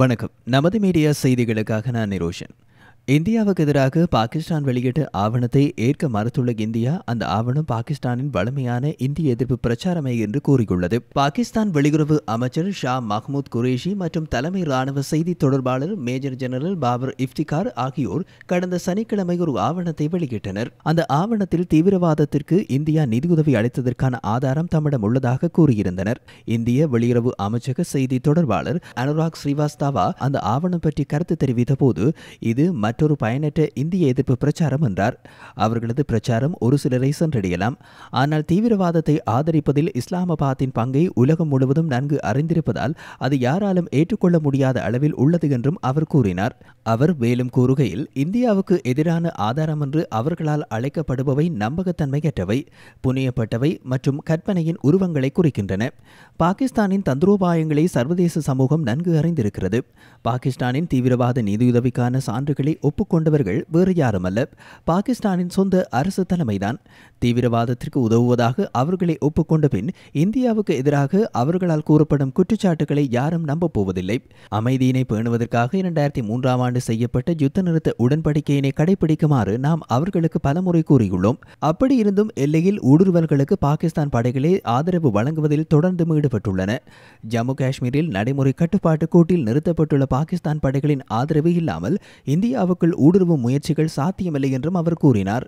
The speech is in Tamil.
வணக்கம் நமது மீடியா செய்திகளுக்காக நான் நிரோஷன் இந்தியாவுக்கு எதிராக பாகிஸ்தான் வெளியிட்ட ஆவணத்தை ஏற்க மறுத்துள்ள இந்தியா அந்த ஆவணம் பாகிஸ்தானின் வலிமையான இந்திய எதிர்ப்பு பிரச்சாரமே என்று கூறியுள்ளது பாகிஸ்தான் வெளியுறவு அமைச்சர் ஷா மஹமூத் குரேஷி மற்றும் தலைமை ராணுவ செய்தி தொடர்பாளர் மேஜர் ஜெனரல் பாபர் இஃப்திகார் ஆகியோர் கடந்த சனிக்கிழமை ஒரு ஆவணத்தை வெளியிட்டனர் அந்த ஆவணத்தில் தீவிரவாதத்திற்கு இந்தியா நிதியுதவி அளித்ததற்கான ஆதாரம் தம்மிடம் உள்ளதாக கூறியிருந்தனர் இந்திய வெளியுறவு அமைச்சக செய்தி தொடர்பாளர் அனுராக் ஸ்ரீவாஸ்தவா அந்த ஆவணம் பற்றி கருத்து தெரிவித்த போது இது மற்றொரு பயனற்ற இந்திய எதிர்ப்பு பிரச்சாரம் என்றார் அவர்களது பிரச்சாரம் ஒரு சிலரை சென்றடையலாம் ஆனால் தீவிரவாதத்தை ஆதரிப்பதில் இஸ்லாமாபாத்தின் பங்கை உலகம் முழுவதும் நன்கு அறிந்திருப்பதால் அது யாராலும் ஏற்றுக்கொள்ள முடியாத அளவில் உள்ளது என்றும் அவர் கூறினார் அவர் மேலும் கூறுகையில் இந்தியாவுக்கு எதிரான ஆதாரம் என்று அவர்களால் அழைக்கப்படுபவை நம்பகத்தன்மையற்றவை புனியப்பட்டவை மற்றும் கற்பனையின் உருவங்களை குறிக்கின்றன பாகிஸ்தானின் தந்திரோபாயங்களை சர்வதேச சமூகம் நன்கு அறிந்திருக்கிறது பாகிஸ்தானின் தீவிரவாத நிதியுதவிக்கான சான்றுகளை ஒப்புக்கொண்டவர்கள் வேறு யாருமல்ல பாகிஸ்தானின் சொந்த அரசு தலைமைதான் தீவிரவாதத்திற்கு உதவுவதாக அவர்களை ஒப்புக்கொண்ட பின் இந்தியாவுக்கு எதிராக அவர்களால் கூறப்படும் குற்றச்சாட்டுகளை யாரும் நம்பப்போவதில்லை போவதில்லை அமைதியினை பேணுவதற்காக இரண்டாயிரத்தி மூன்றாம் ஆண்டு செய்யப்பட்ட யுத்த நிறுத்த உடன்படிக்கையினை கடைபிடிக்குமாறு நாம் அவர்களுக்கு பலமுறை கூறியுள்ளோம் அப்படி இருந்தும் எல்லையில் ஊடுருவல்களுக்கு பாகிஸ்தான் படைகளே ஆதரவு வழங்குவதில் தொடர்ந்து ஈடுபட்டுள்ளன ஜம்மு காஷ்மீரில் நடைமுறை கட்டுப்பாட்டு கோட்டில் நிறுத்தப்பட்டுள்ள பாகிஸ்தான் படைகளின் ஆதரவு இல்லாமல் இந்தியாவுக்கு இந்தியாவுக்குள் ஊடுருவும் முயற்சிகள் சாத்தியமில்லை என்றும் அவர் கூறினார்